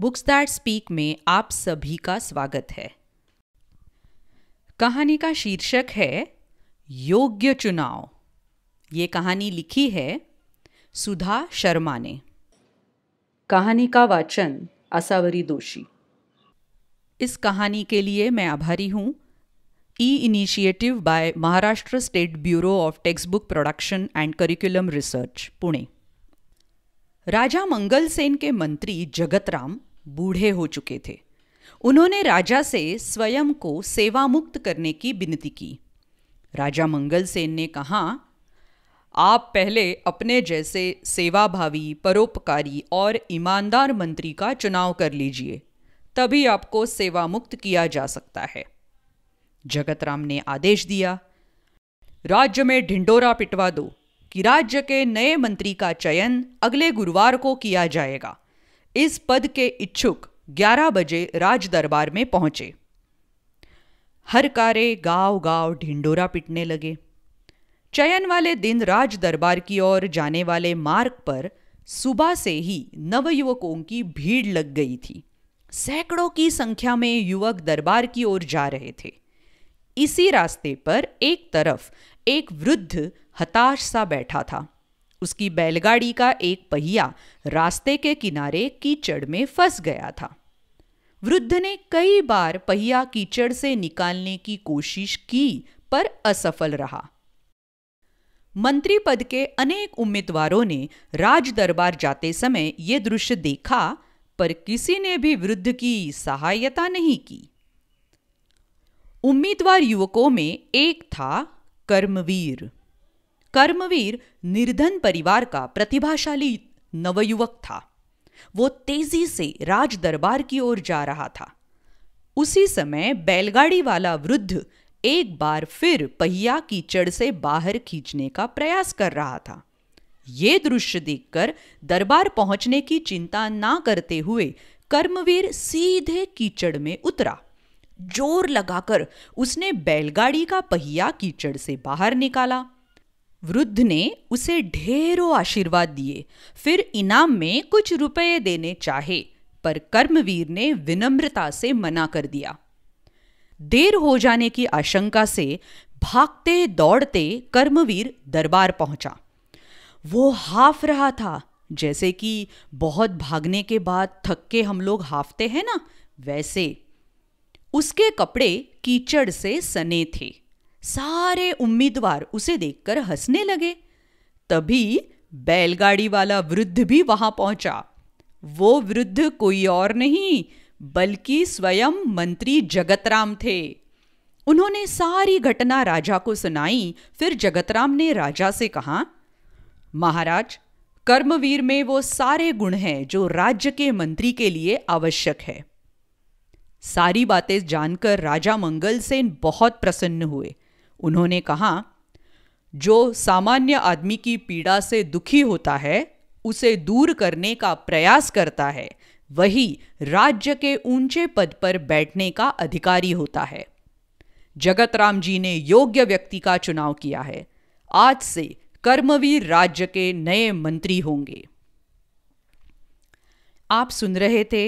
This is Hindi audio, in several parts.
बुक्स दैट स्पीक में आप सभी का स्वागत है कहानी का शीर्षक है योग्य चुनाव ये कहानी लिखी है सुधा शर्मा ने कहानी का वाचन असावरी दोषी इस कहानी के लिए मैं आभारी हूँ e initiative by Maharashtra state bureau of text book production and curriculum research Pune Raja Mangal Sen के मंत्री जगतराम बूढ़े हो चुके थे उन्होंने राजा से स्वयं को सेवा मुक्त करने की विनती की राजा मंगल सेन ने कहा आप पहले अपने जैसे सेवाभावी परोपकारी और ईमानदार मंत्री का चुनाव कर लीजिए तभी आपको सेवा मुक्त किया जा सकता है जगत राम ने आदेश दिया राज्य में ढिंडोरा पिटवा दो कि राज्य के नए मंत्री का चयन अगले गुरुवार को किया जाएगा इस पद के इच्छुक 11 बजे राज दरबार में पहुंचे हर कारे गांव गांव ढिंडोरा पिटने लगे चयन वाले दिन राज दरबार की ओर जाने वाले मार्ग पर सुबह से ही नवयुवकों की भीड़ लग गई थी सैकड़ों की संख्या में युवक दरबार की ओर जा रहे थे इसी रास्ते पर एक तरफ एक वृद्ध हताश सा बैठा था उसकी बैलगाड़ी का एक पहिया रास्ते के किनारे कीचड़ में फंस गया था वृद्ध ने कई बार पहिया कीचड़ से निकालने की कोशिश की पर असफल रहा मंत्री पद के अनेक उम्मीदवारों ने राज दरबार जाते समय ये दृश्य देखा पर किसी ने भी वृद्ध की सहायता नहीं की उम्मीदवार युवकों में एक था कर्मवीर कर्मवीर निर्धन परिवार का प्रतिभाशाली नवयुवक था वो तेजी से राज दरबार की ओर जा रहा था उसी समय बैलगाड़ी वाला वृद्ध एक बार फिर पहिया कीचड़ से बाहर खींचने का प्रयास कर रहा था ये दृश्य देखकर दरबार पहुंचने की चिंता ना करते हुए कर्मवीर सीधे कीचड़ में उतरा जोर लगाकर उसने बैलगाड़ी का पहिया कीचड़ से बाहर निकाला वृद्ध ने उसे ढेरों आशीर्वाद दिए फिर इनाम में कुछ रुपए देने चाहे पर कर्मवीर ने विनम्रता से मना कर दिया देर हो जाने की आशंका से भागते दौड़ते कर्मवीर दरबार पहुंचा वो हाफ रहा था जैसे कि बहुत भागने के बाद थक के हम लोग हाफते हैं ना वैसे उसके कपड़े कीचड़ से सने थे सारे उम्मीदवार उसे देखकर हंसने लगे तभी बैलगाड़ी वाला वृद्ध भी वहां पहुंचा वो वृद्ध कोई और नहीं बल्कि स्वयं मंत्री जगतराम थे उन्होंने सारी घटना राजा को सुनाई फिर जगतराम ने राजा से कहा महाराज कर्मवीर में वो सारे गुण हैं जो राज्य के मंत्री के लिए आवश्यक है सारी बातें जानकर राजा मंगल सेन बहुत प्रसन्न हुए उन्होंने कहा जो सामान्य आदमी की पीड़ा से दुखी होता है उसे दूर करने का प्रयास करता है वही राज्य के ऊंचे पद पर बैठने का अधिकारी होता है जगत राम जी ने योग्य व्यक्ति का चुनाव किया है आज से कर्मवीर राज्य के नए मंत्री होंगे आप सुन रहे थे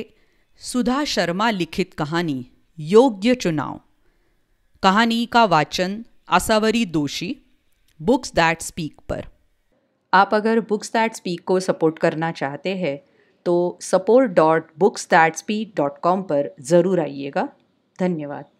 सुधा शर्मा लिखित कहानी योग्य चुनाव कहानी का वाचन असावरी दोषी बुक्स दैट स्पीक पर आप अगर बुक्स दैट स्पीक को सपोर्ट करना चाहते हैं तो support dot books that speak dot com पर ज़रूर आइएगा धन्यवाद